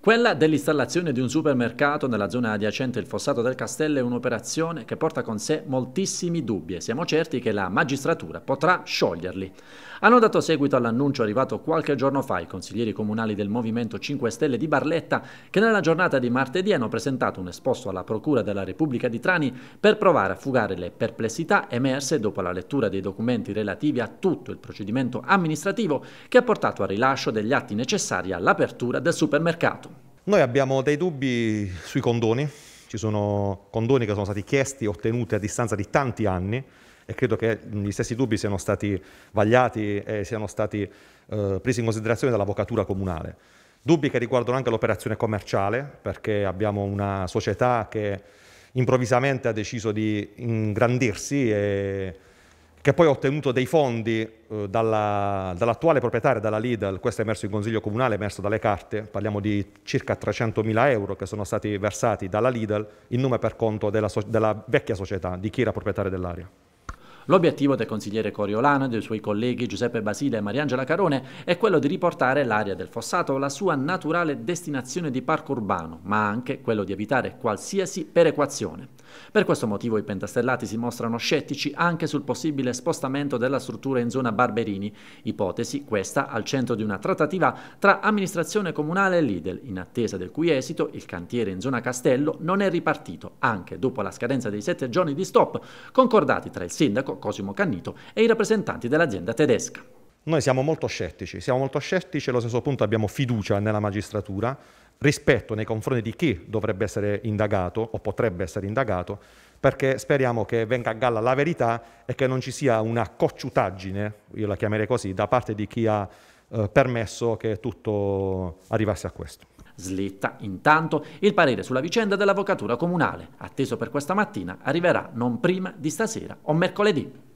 Quella dell'installazione di un supermercato nella zona adiacente il fossato del castello è un'operazione che porta con sé moltissimi dubbi e siamo certi che la magistratura potrà scioglierli. Hanno dato seguito all'annuncio arrivato qualche giorno fa i consiglieri comunali del Movimento 5 Stelle di Barletta che nella giornata di martedì hanno presentato un esposto alla Procura della Repubblica di Trani per provare a fugare le perplessità emerse dopo la lettura dei documenti relativi a tutto il procedimento amministrativo che ha portato al rilascio degli atti necessari all'apertura del supermercato. Noi abbiamo dei dubbi sui condoni, ci sono condoni che sono stati chiesti e ottenuti a distanza di tanti anni e credo che gli stessi dubbi siano stati vagliati e siano stati eh, presi in considerazione dall'avvocatura comunale. Dubbi che riguardano anche l'operazione commerciale, perché abbiamo una società che improvvisamente ha deciso di ingrandirsi e che poi ha ottenuto dei fondi eh, dalla, dall'attuale proprietaria, dalla Lidl, questo è emerso in consiglio comunale, è emerso dalle carte, parliamo di circa 300.000 euro che sono stati versati dalla Lidl in nome per conto della, so- della vecchia società, di chi era proprietario dell'area. L'obiettivo del consigliere Coriolano e dei suoi colleghi Giuseppe Basile e Mariangela Carone è quello di riportare l'area del fossato alla sua naturale destinazione di parco urbano, ma anche quello di evitare qualsiasi perequazione. Per questo motivo i pentastellati si mostrano scettici anche sul possibile spostamento della struttura in zona Barberini, ipotesi questa al centro di una trattativa tra amministrazione comunale e Lidl, in attesa del cui esito il cantiere in zona Castello non è ripartito, anche dopo la scadenza dei sette giorni di stop, concordati tra il sindaco Cosimo Cannito e i rappresentanti dell'azienda tedesca. Noi siamo molto scettici, siamo molto scettici e allo stesso punto abbiamo fiducia nella magistratura, rispetto nei confronti di chi dovrebbe essere indagato o potrebbe essere indagato, perché speriamo che venga a galla la verità e che non ci sia una cocciutaggine, io la chiamerei così, da parte di chi ha eh, permesso che tutto arrivasse a questo. Slitta intanto il parere sulla vicenda dell'avvocatura comunale, atteso per questa mattina, arriverà non prima di stasera o mercoledì.